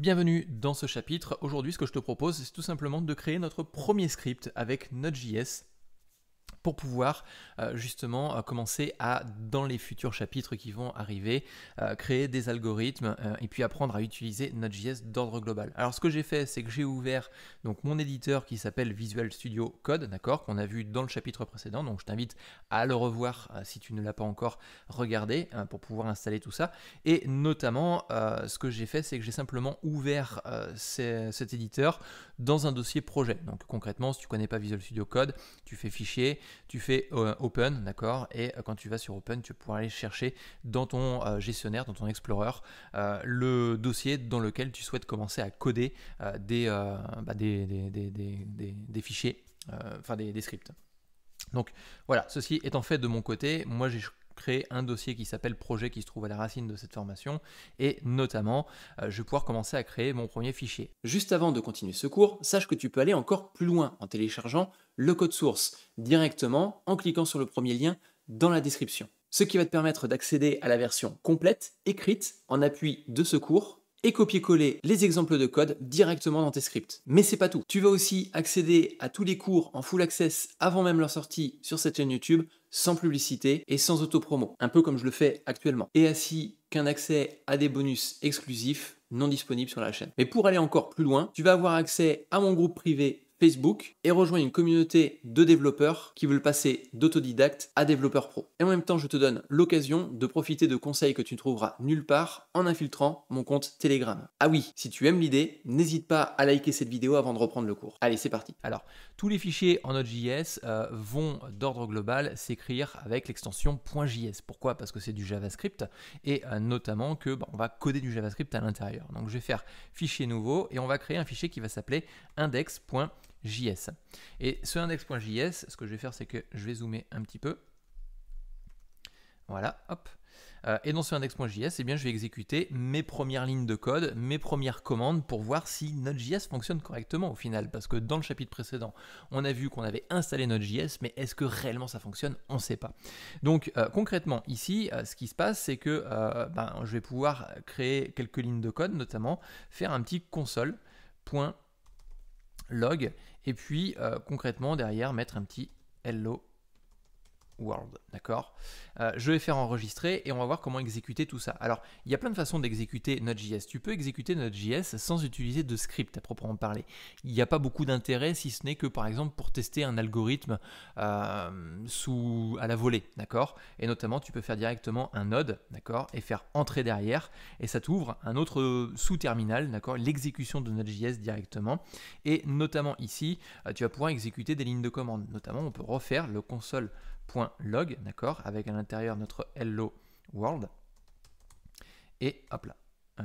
Bienvenue dans ce chapitre. Aujourd'hui, ce que je te propose, c'est tout simplement de créer notre premier script avec Node.js pour pouvoir euh, justement euh, commencer à, dans les futurs chapitres qui vont arriver, euh, créer des algorithmes et puis apprendre à utiliser Node.js d'ordre global. Alors ce que j'ai fait, c'est que j'ai ouvert donc mon éditeur qui s'appelle Visual Studio Code, d'accord, qu'on a vu dans le chapitre précédent, donc je t'invite à le revoir si tu ne l'as pas encore regardé hein, pour pouvoir installer tout ça. Et notamment, ce que j'ai fait, c'est que j'ai simplement ouvert cet éditeur dans un dossier projet. Donc concrètement, si tu connais pas Visual Studio Code, tu fais fichier, tu fais euh, Open, d'accord Et euh, quand tu vas sur Open, tu pourras aller chercher dans ton euh, gestionnaire, dans ton Explorer, le dossier dans lequel tu souhaites commencer à coder bah, des, fichiers, enfin des scripts. Donc voilà, ceci étant fait de mon côté, moi j'ai créer un dossier qui s'appelle projet qui se trouve à la racine de cette formation et notamment euh, je vais pouvoir commencer à créer mon premier fichier. Juste avant de continuer ce cours, sache que tu peux aller encore plus loin en téléchargeant le code source directement en cliquant sur le premier lien dans la description. Ce qui va te permettre d'accéder à la version complète, écrite, en appui de ce cours et copier-coller les exemples de code directement dans tes scripts. Mais c'est pas tout. Tu vas aussi accéder à tous les cours en full access avant même leur sortie sur cette chaîne YouTube sans publicité et sans autopromo, un peu comme je le fais actuellement. Et ainsi qu'un accès à des bonus exclusifs non disponibles sur la chaîne. Mais pour aller encore plus loin, tu vas avoir accès à mon groupe privé Facebook et rejoins une communauté de développeurs qui veulent passer d'autodidacte à développeur pro. Et en même temps, je te donne l'occasion de profiter de conseils que tu ne trouveras nulle part en infiltrant mon compte Telegram. Ah oui, si tu aimes l'idée, n'hésite pas à liker cette vidéo avant de reprendre le cours. Allez, c'est parti. Alors, tous les fichiers en Node.js euh, vont d'ordre global s'écrire avec l'extension .js. Pourquoi Parce que c'est du JavaScript et euh, notamment que bah, on va coder du JavaScript à l'intérieur. Donc, je vais faire fichier nouveau et on va créer un fichier qui va s'appeler index.js JS. Et ce index.js, ce que je vais faire, c'est que je vais zoomer un petit peu. Voilà, hop. Euh, et dans ce index.js, et eh bien, je vais exécuter mes premières lignes de code, mes premières commandes pour voir si Node.js fonctionne correctement au final. Parce que dans le chapitre précédent, on a vu qu'on avait installé Node.js, mais est-ce que réellement ça fonctionne On ne sait pas. Donc euh, concrètement, ici, euh, ce qui se passe, c'est que ben, je vais pouvoir créer quelques lignes de code, notamment faire un petit console.js log, et puis euh, concrètement derrière mettre un petit hello World, d'accord euh, Je vais faire enregistrer et on va voir comment exécuter tout ça. Alors, il y a plein de façons d'exécuter Node.js. Tu peux exécuter Node.js sans utiliser de script à proprement parler. Il n'y a pas beaucoup d'intérêt si ce n'est que par exemple pour tester un algorithme euh, sous, à la volée, d'accord Et notamment, tu peux faire directement un node, d'accord Et faire entrer derrière et ça t'ouvre un autre sous-terminal, d'accord L'exécution de Node.js directement. Et notamment ici, euh, tu vas pouvoir exécuter des lignes de commande. Notamment, on peut refaire le console .log, d'accord, avec à l'intérieur notre hello world. Et hop là, euh,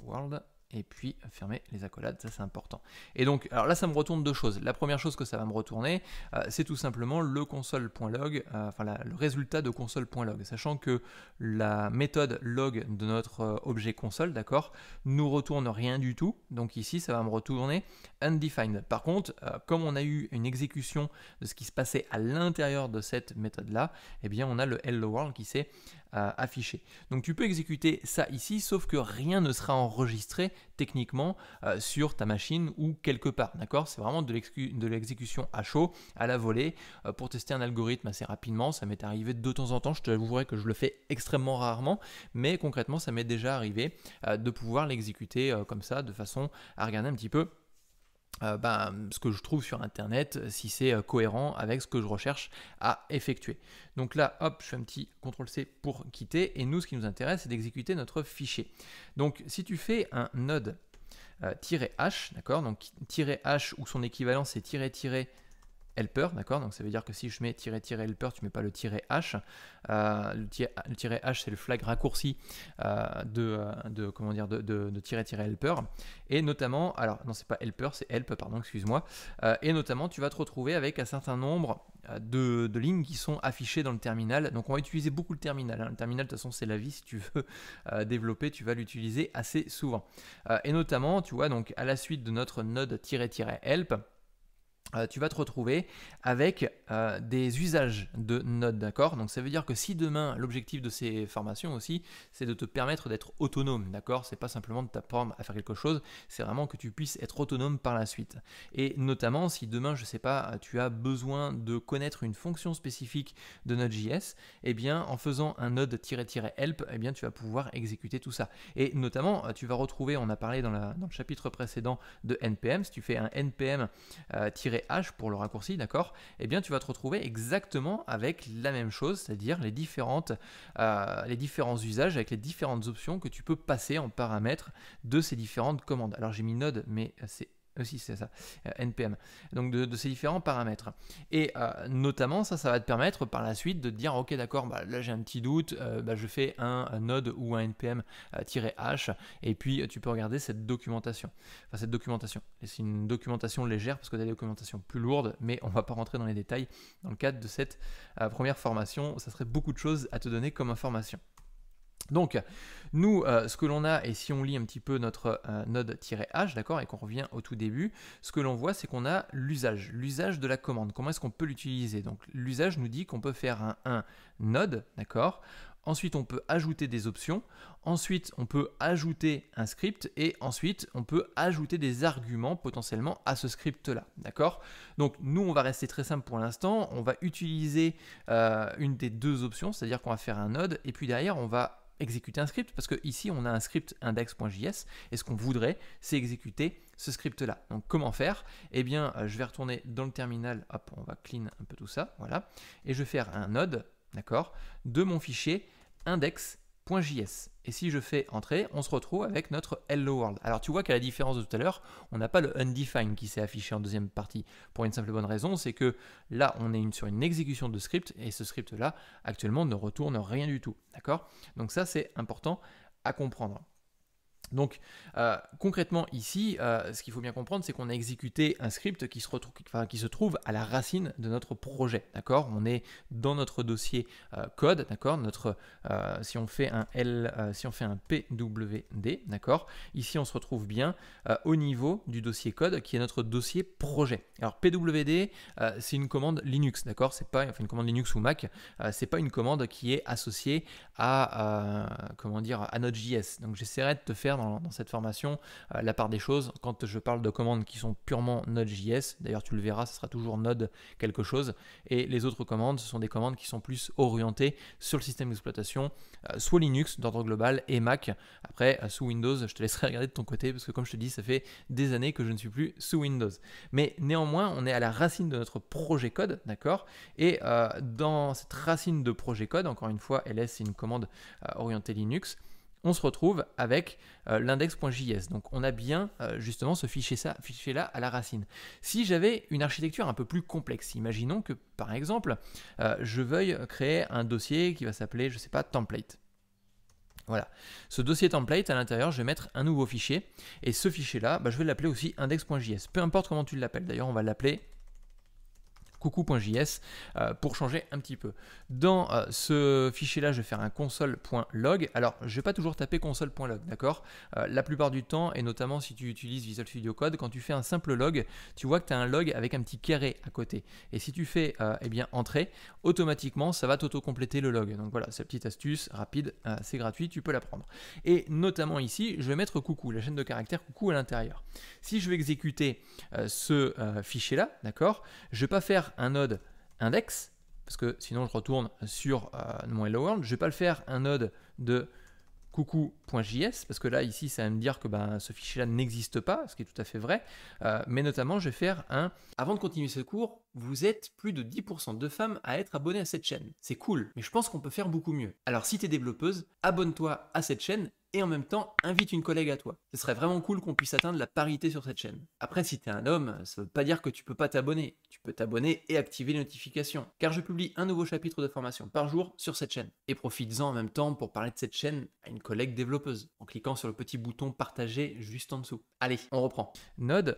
world, et puis fermer les accolades, ça c'est important. Et donc, alors là ça me retourne deux choses. La première chose que ça va me retourner, euh, c'est tout simplement le console.log, euh, enfin le résultat de console.log, sachant que la méthode log de notre euh, objet console, d'accord, nous retourne rien du tout. Donc ici ça va me retourner undefined. Par contre, comme on a eu une exécution de ce qui se passait à l'intérieur de cette méthode là, eh bien on a le hello world qui s'est affiché. Donc tu peux exécuter ça ici, sauf que rien ne sera enregistré techniquement euh, sur ta machine ou quelque part. D'accord C'est vraiment de l'exécution à chaud, à la volée, euh, pour tester un algorithme assez rapidement. Ça m'est arrivé de temps en temps, je te l'avouerai que je le fais extrêmement rarement, mais concrètement ça m'est déjà arrivé euh, de pouvoir l'exécuter comme ça, de façon à regarder un petit peu euh, ben, ce que je trouve sur internet euh, si c'est euh, cohérent avec ce que je recherche à effectuer. Donc là, hop, je fais un petit CTRL C pour quitter et nous ce qui nous intéresse c'est d'exécuter notre fichier. Donc si tu fais un node -h, d'accord, donc -h ou son équivalent c'est -h helper, d'accord Donc ça veut dire que si je mets tirer helper, tu mets pas le tirer h. Euh, le, tirer h c'est le flag raccourci euh, de, euh, de, comment dire de, helper. Et notamment, alors non c'est pas helper, c'est help, e, pardon, excuse-moi. et notamment tu vas te retrouver avec un certain nombre de, lignes qui sont affichées dans le terminal. Donc on va utiliser beaucoup le terminal. Hein. Le terminal de toute façon c'est la vie si tu veux développer, tu vas l'utiliser assez souvent. et notamment, tu vois, donc à la suite de notre node help. Euh, tu vas te retrouver avec euh, des usages de Node, d'accord Donc ça veut dire que si demain, l'objectif de ces formations aussi, c'est de te permettre d'être autonome, d'accord C'est pas simplement de t'apprendre à faire quelque chose, c'est vraiment que tu puisses être autonome par la suite. Et notamment, si demain, je sais pas, tu as besoin de connaître une fonction spécifique de Node.js, eh bien, en faisant un node-help, eh bien, tu vas pouvoir exécuter tout ça. Et notamment, euh, tu vas retrouver, on a parlé dans, dans le chapitre précédent de NPM, si tu fais un NPM-help, H pour le raccourci, d'accord Eh bien, tu vas te retrouver exactement avec la même chose, c'est-à-dire les, euh, les différents usages avec les différentes options que tu peux passer en paramètres de ces différentes commandes. Alors, j'ai mis Node, mais c'est aussi euh, c'est ça, euh, NPM, donc de, ces différents paramètres. Et euh, notamment, ça, ça va te permettre par la suite de te dire, ok d'accord, bah, là j'ai un petit doute, bah, je fais un, node ou un NPM-h, et puis tu peux regarder cette documentation. Enfin cette documentation, et c'est une documentation légère parce que tu as des documentations plus lourdes, mais on va pas rentrer dans les détails dans le cadre de cette première formation, ça serait beaucoup de choses à te donner comme information. Donc, nous, euh, ce que l'on a, et si on lit un petit peu notre euh, node-h, d'accord, et qu'on revient au tout début, ce que l'on voit, c'est qu'on a l'usage, l'usage de la commande. Comment est-ce qu'on peut l'utiliser Donc, l'usage nous dit qu'on peut faire un, node, d'accord Ensuite, on peut ajouter des options. Ensuite, on peut ajouter un script. Et ensuite, on peut ajouter des arguments potentiellement à ce script-là. D'accord Donc, nous, on va rester très simple pour l'instant. On va utiliser euh, une des deux options, c'est-à-dire qu'on va faire un node. Et puis derrière, on va exécuter un script parce que ici on a un script index.js et ce qu'on voudrait c'est exécuter ce script là. Donc comment faire Eh bien euh, je vais retourner dans le terminal, hop on va clean un peu tout ça, voilà, et je vais faire un node, d'accord, de mon fichier index.js. .js. Et si je fais entrer, on se retrouve avec notre hello world. Alors tu vois qu'à la différence de tout à l'heure, on n'a pas le undefined qui s'est affiché en deuxième partie pour une simple bonne raison, c'est que là on est sur une exécution de script et ce script là actuellement ne retourne rien du tout. D'accord Donc ça c'est important à comprendre. Donc euh, concrètement ici, euh, ce qu'il faut bien comprendre, c'est qu'on a exécuté un script qui se, retrouve, qui se trouve à la racine de notre projet, d'accord On est dans notre dossier euh, code, d'accord Notre si on fait un L, si on fait un PWD, d'accord Ici, on se retrouve bien au niveau du dossier code qui est notre dossier projet. Alors PWD, c'est une commande Linux, d'accord C'est pas une commande Linux ou Mac, c'est pas une commande qui est associée à comment dire à notre JS. Donc j'essaierai de te faire dans, cette formation, euh, la part des choses, quand je parle de commandes qui sont purement Node.js, d'ailleurs tu le verras, ce sera toujours Node quelque chose, et les autres commandes, ce sont des commandes qui sont plus orientées sur le système d'exploitation, euh, soit Linux d'ordre global et Mac. Après, euh, sous Windows, je te laisserai regarder de ton côté, parce que comme je te dis, ça fait des années que je ne suis plus sous Windows. Mais néanmoins, on est à la racine de notre projet code, d'accord Et dans cette racine de projet code, encore une fois, ls c'est une commande orientée Linux on se retrouve avec euh, l'index.js. Donc on a bien euh, justement ce fichier-là à la racine. Si j'avais une architecture un peu plus complexe, imaginons que par exemple euh, je veuille créer un dossier qui va s'appeler, je ne sais pas, template. Voilà. Ce dossier template, à l'intérieur, je vais mettre un nouveau fichier. Et ce fichier-là, bah, je vais l'appeler aussi index.js. Peu importe comment tu l'appelles. D'ailleurs, on va l'appeler coucou.js euh, pour changer un petit peu. Dans euh, ce fichier-là, je vais faire un console.log. Alors, je ne vais pas toujours taper console.log, d'accord euh, La plupart du temps, et notamment si tu utilises Visual Studio Code, quand tu fais un simple log, tu vois que tu as un log avec un petit carré à côté. Et si tu fais eh entrer », bien entrée, automatiquement, ça va t'auto-compléter le log. Donc voilà, cette petite astuce rapide, c'est gratuit, tu peux l'apprendre. Et notamment ici, je vais mettre coucou, la chaîne de caractère « coucou à l'intérieur. Si je veux exécuter ce fichier-là, d'accord Je ne vais pas faire un node index, parce que sinon je retourne sur euh, mon Hello World. Je vais pas le faire un node de coucou.js, parce que là, ici, ça va me dire que ben, ce fichier-là n'existe pas, ce qui est tout à fait vrai. Euh, mais notamment, je vais faire un... Avant de continuer ce cours, vous êtes plus de 10% de femmes à être abonnées à cette chaîne. C'est cool, mais je pense qu'on peut faire beaucoup mieux. Alors si tu es développeuse, abonne-toi à cette chaîne et en même temps invite une collègue à toi. Ce serait vraiment cool qu'on puisse atteindre la parité sur cette chaîne. Après, si t'es un homme, ça veut pas dire que tu peux pas t'abonner. Tu peux t'abonner et activer les notifications, car je publie un nouveau chapitre de formation par jour sur cette chaîne. Et profites-en en même temps pour parler de cette chaîne à une collègue développeuse, en cliquant sur le petit bouton partager juste en dessous. Allez, on reprend. Node,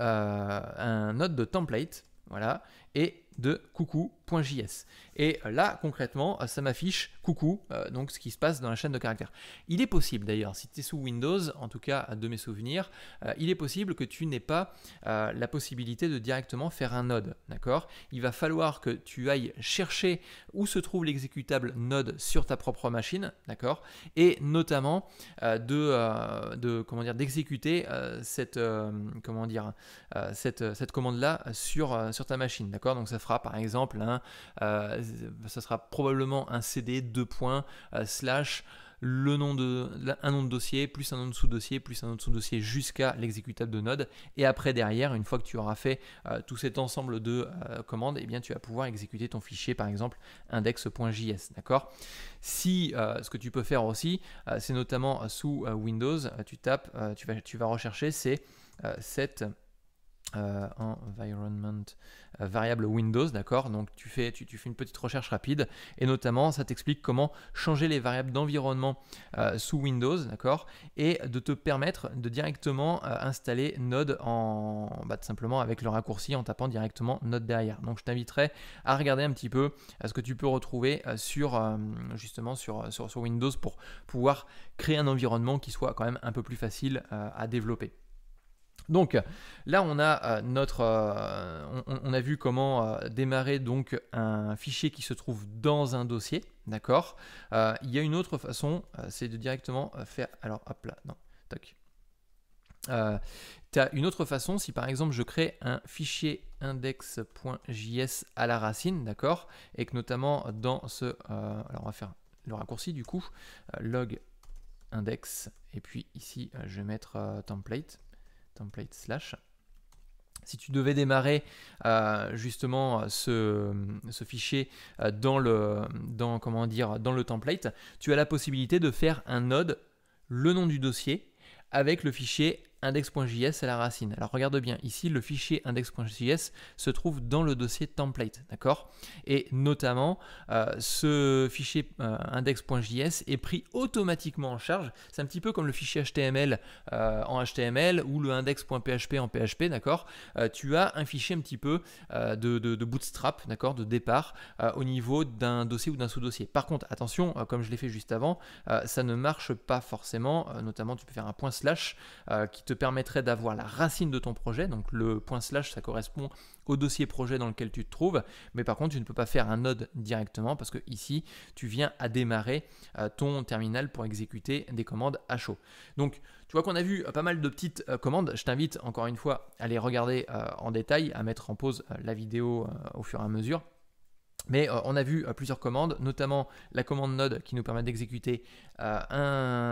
euh, un node de template, voilà, et de coucou.js. Et euh, là, concrètement, euh, ça m'affiche coucou, euh, donc ce qui se passe dans la chaîne de caractères. Il est possible d'ailleurs, si tu es sous Windows, en tout cas de mes souvenirs, il est possible que tu n'aies pas la possibilité de directement faire un node, d'accord Il va falloir que tu ailles chercher où se trouve l'exécutable node sur ta propre machine, d'accord Et notamment de, de, comment dire, d'exécuter cette, cette, commande-là sur, sur ta machine, donc ça fera par exemple un, euh, ça sera probablement un CD 2 points euh, slash le nom de, un nom de dossier, plus un nom de sous-dossier, plus un nom de sous-dossier jusqu'à l'exécutable de node. Et après, derrière, une fois que tu auras fait euh, tout cet ensemble de commandes, eh bien, tu vas pouvoir exécuter ton fichier, par exemple, index.js. D'accord Si ce que tu peux faire aussi, c'est notamment sous Windows, tu tapes, tu, vas, tu vas rechercher, c'est cette Environnement euh, environment euh, variable Windows, d'accord Donc tu fais, tu, fais une petite recherche rapide et notamment ça t'explique comment changer les variables d'environnement euh, sous Windows, d'accord Et de te permettre de directement installer Node en bah, simplement avec le raccourci en tapant directement Node derrière. Donc je t'inviterai à regarder un petit peu ce que tu peux retrouver sur justement sur, Windows pour pouvoir créer un environnement qui soit quand même un peu plus facile à développer. Donc là, on a euh, notre, euh, on, a vu comment euh, démarrer donc un fichier qui se trouve dans un dossier, d'accord. il y a une autre façon, c'est de directement faire. Alors hop là, non, toc. tu as une autre façon, si par exemple je crée un fichier index.js à la racine, d'accord, et que notamment dans ce, alors on va faire le raccourci du coup, log index, et puis ici je vais mettre template template slash. Si tu devais démarrer euh, justement ce, ce fichier euh, dans le, dans, comment dire, dans le template, tu as la possibilité de faire un node, le nom du dossier, avec le fichier index.js à la racine. Alors regarde bien, ici le fichier index.js se trouve dans le dossier template, d'accord Et notamment, euh, ce fichier euh, index.js est pris automatiquement en charge. C'est un petit peu comme le fichier HTML euh, en HTML ou le index.php en PHP, d'accord Tu as un fichier un petit peu de, de, bootstrap, d'accord De départ au niveau d'un dossier ou d'un sous-dossier. Par contre, attention, comme je l'ai fait juste avant, ça ne marche pas forcément. notamment, tu peux faire un point slash qui te permettrait d'avoir la racine de ton projet. Donc le point slash, ça correspond au dossier projet dans lequel tu te trouves. Mais par contre, tu ne peux pas faire un node directement parce que ici, tu viens à démarrer euh, ton terminal pour exécuter des commandes à chaud. Donc tu vois qu'on a vu euh, pas mal de petites euh, commandes. Je t'invite encore une fois à les regarder en détail, à mettre en pause la vidéo au fur et à mesure. Mais euh, on a vu euh, plusieurs commandes, notamment la commande Node qui nous permet d'exécuter euh,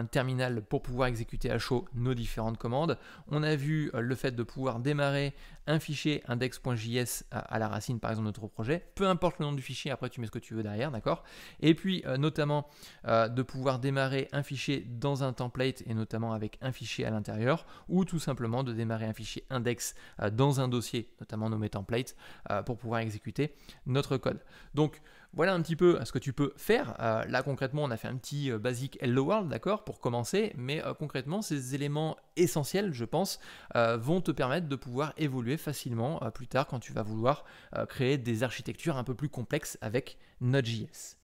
un terminal pour pouvoir exécuter à chaud nos différentes commandes. On a vu le fait de pouvoir démarrer un fichier index.js à, à, la racine par exemple de notre projet. Peu importe le nom du fichier, après tu mets ce que tu veux derrière, d'accord Et puis notamment de pouvoir démarrer un fichier dans un template et notamment avec un fichier à l'intérieur ou tout simplement de démarrer un fichier index dans un dossier, notamment nommé template, pour pouvoir exécuter notre code. Donc voilà un petit peu ce que tu peux faire. Euh, là concrètement, on a fait un petit euh, basique Hello World, d'accord, pour commencer, mais euh, concrètement, ces éléments essentiels, je pense, vont te permettre de pouvoir évoluer facilement plus tard quand tu vas vouloir créer des architectures un peu plus complexes avec Node.js.